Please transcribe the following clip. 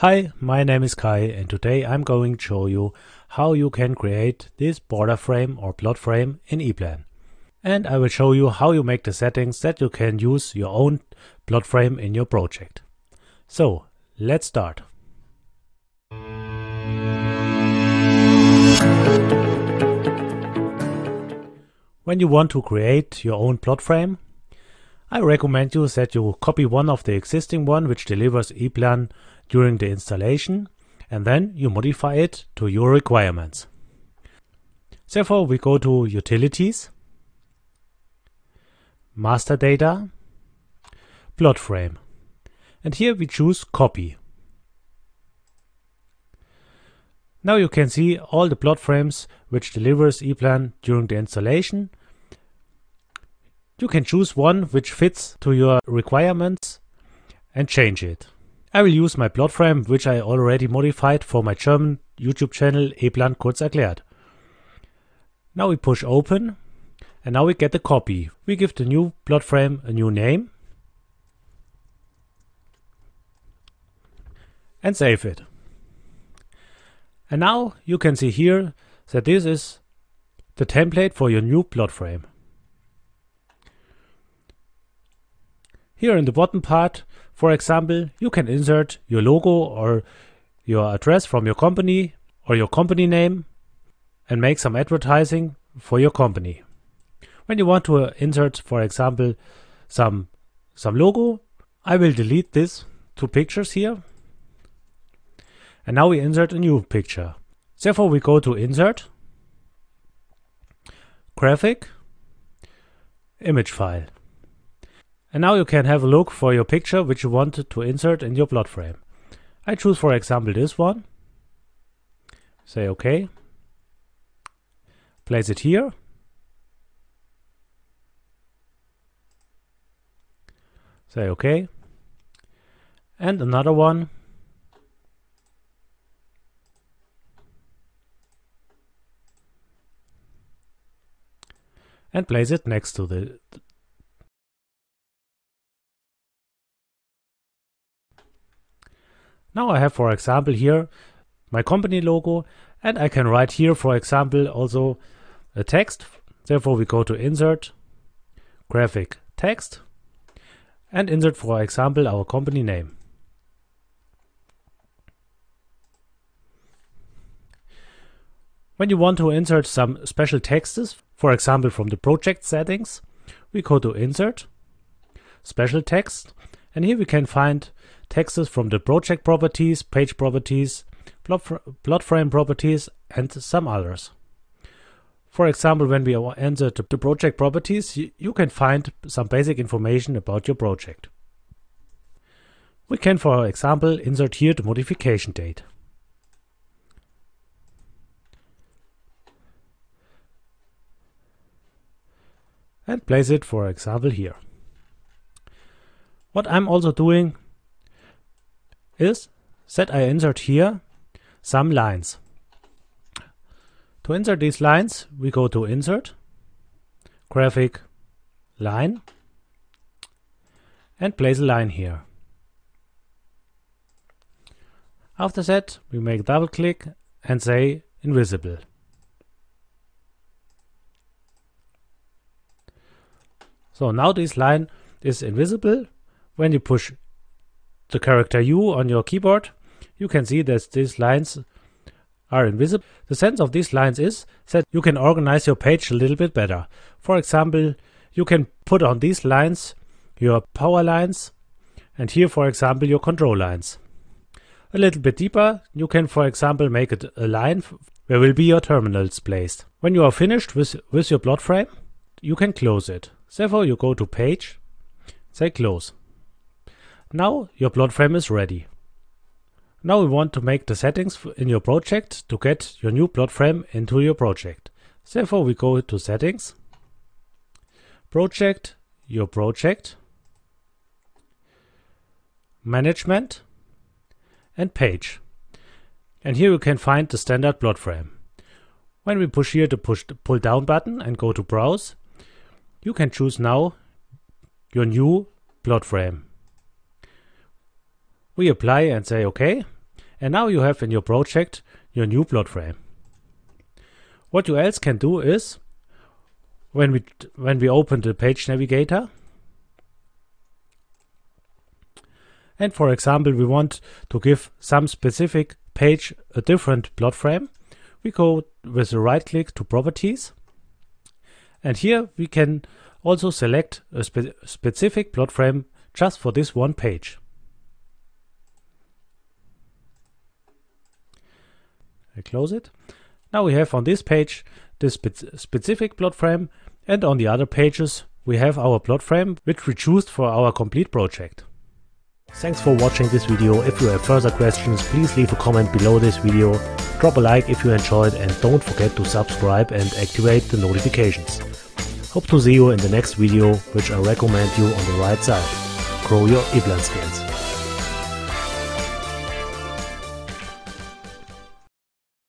Hi, my name is Kai and today I'm going to show you how you can create this border frame or plot frame in ePlan. And I will show you how you make the settings that you can use your own plot frame in your project. So let's start. When you want to create your own plot frame, I recommend you that you copy one of the existing one which delivers ePlan during the installation and then you modify it to your requirements. Therefore we go to Utilities, Master Data, Plot Frame and here we choose Copy. Now you can see all the plot frames which delivers ePlan during the installation you can choose one which fits to your requirements and change it. I will use my plot frame which I already modified for my German YouTube channel "Eplan kurz erklärt. Now we push open and now we get the copy. We give the new plot frame a new name and save it. And now you can see here that this is the template for your new plot frame. Here in the bottom part, for example, you can insert your logo or your address from your company or your company name and make some advertising for your company. When you want to uh, insert, for example, some, some logo, I will delete these two pictures here. And now we insert a new picture. Therefore, we go to Insert, Graphic, Image File. And now you can have a look for your picture which you want to insert in your plot frame. I choose for example this one, say OK, place it here, say OK, and another one, and place it next to the Now I have for example here my company logo and I can write here for example also a text. Therefore we go to insert, graphic text and insert for example our company name. When you want to insert some special texts, for example from the project settings, we go to insert, special text and here we can find taxes from the project properties, page properties, plot, fr plot frame properties, and some others. For example, when we enter the project properties, you can find some basic information about your project. We can, for example, insert here the modification date. and place it, for example, here. What I'm also doing is that I insert here some lines. To insert these lines, we go to Insert, Graphic, Line, and place a line here. After that, we make double click and say Invisible. So now this line is invisible when you push the character U on your keyboard, you can see that these lines are invisible. The sense of these lines is that you can organize your page a little bit better. For example, you can put on these lines your power lines and here for example your control lines. A little bit deeper you can for example make it a line where will be your terminals placed. When you are finished with, with your plot frame you can close it. Therefore you go to page, say close. Now your plot frame is ready. Now we want to make the settings in your project to get your new plot frame into your project. Therefore we go to settings, project, your project, management and page. And here you can find the standard plot frame. When we push here the push the pull down button and go to browse, you can choose now your new plot frame. We apply and say OK. And now you have in your project your new plot frame. What you else can do is when we when we open the page navigator and for example we want to give some specific page a different plot frame we go with a right click to properties and here we can also select a spe specific plot frame just for this one page. I uh, close it. Now we have on this page this spe specific plot frame and on the other pages we have our plot frame which we choose for our complete project. Thanks for watching this video. If you have further questions, please leave a comment below this video. Drop a like if you enjoyed and don't forget to subscribe and activate the notifications. Hope to see you in the next video, which I recommend you on the right side. Grow your Iblan skills.